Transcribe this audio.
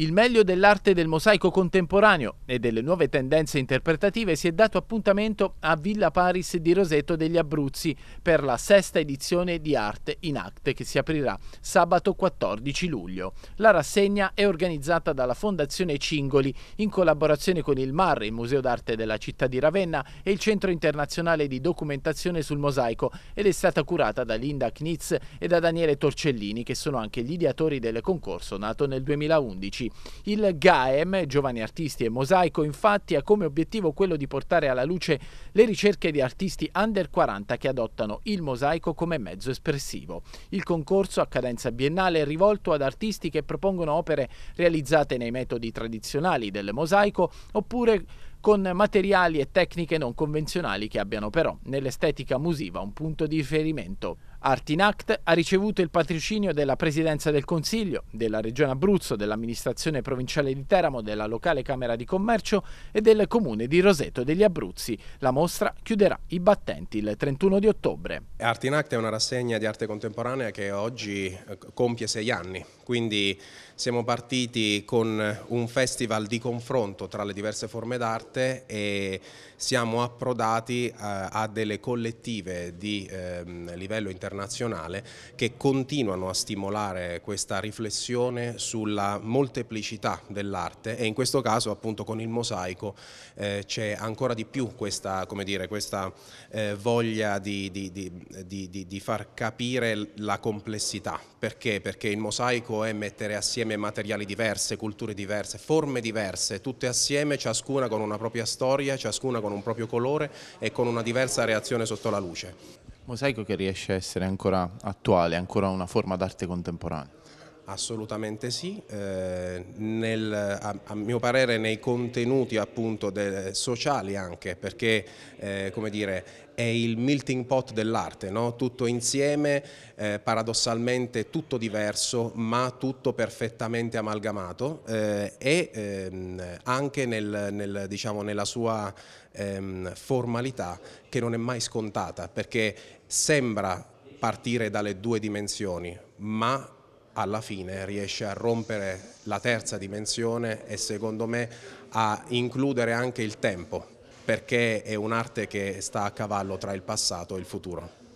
Il meglio dell'arte del mosaico contemporaneo e delle nuove tendenze interpretative si è dato appuntamento a Villa Paris di Roseto degli Abruzzi per la sesta edizione di Arte in Acte che si aprirà sabato 14 luglio. La rassegna è organizzata dalla Fondazione Cingoli in collaborazione con il MAR, il Museo d'Arte della città di Ravenna e il Centro Internazionale di Documentazione sul Mosaico ed è stata curata da Linda Knitz e da Daniele Torcellini che sono anche gli ideatori del concorso nato nel 2011. Il GAEM, Giovani Artisti e Mosaico, infatti ha come obiettivo quello di portare alla luce le ricerche di artisti under 40 che adottano il mosaico come mezzo espressivo. Il concorso a cadenza biennale è rivolto ad artisti che propongono opere realizzate nei metodi tradizionali del mosaico oppure con materiali e tecniche non convenzionali che abbiano però nell'estetica musiva un punto di riferimento. Artinact ha ricevuto il patrocinio della Presidenza del Consiglio, della Regione Abruzzo, dell'amministrazione provinciale di Teramo, della locale Camera di Commercio e del Comune di Roseto degli Abruzzi. La mostra chiuderà i battenti il 31 di ottobre. Artinact è una rassegna di arte contemporanea che oggi eh, compie sei anni, quindi siamo partiti con un festival di confronto tra le diverse forme d'arte e siamo approdati eh, a delle collettive di ehm, livello internazionale internazionale che continuano a stimolare questa riflessione sulla molteplicità dell'arte e in questo caso appunto con il mosaico eh, c'è ancora di più questa, dire, questa eh, voglia di, di, di, di, far capire la complessità. Perché? Perché il mosaico è mettere assieme materiali diversi, culture diverse, forme diverse, tutte assieme, ciascuna con una propria storia, ciascuna con un proprio colore e con una diversa reazione sotto la luce. Mosaico che riesce a essere ancora attuale, ancora una forma d'arte contemporanea. Assolutamente sì, eh, nel, a, a, mio parere nei contenuti appunto de, sociali anche perché eh, come dire, è il melting pot dell'arte, no? tutto insieme, eh, paradossalmente tutto diverso ma tutto perfettamente amalgamato eh, e ehm, anche nel, nel, diciamo, nella sua ehm, formalità che non è mai scontata perché sembra partire dalle due dimensioni ma alla fine riesce a rompere la terza dimensione e secondo me a includere anche il tempo perché è un'arte che sta a cavallo tra il passato e il futuro.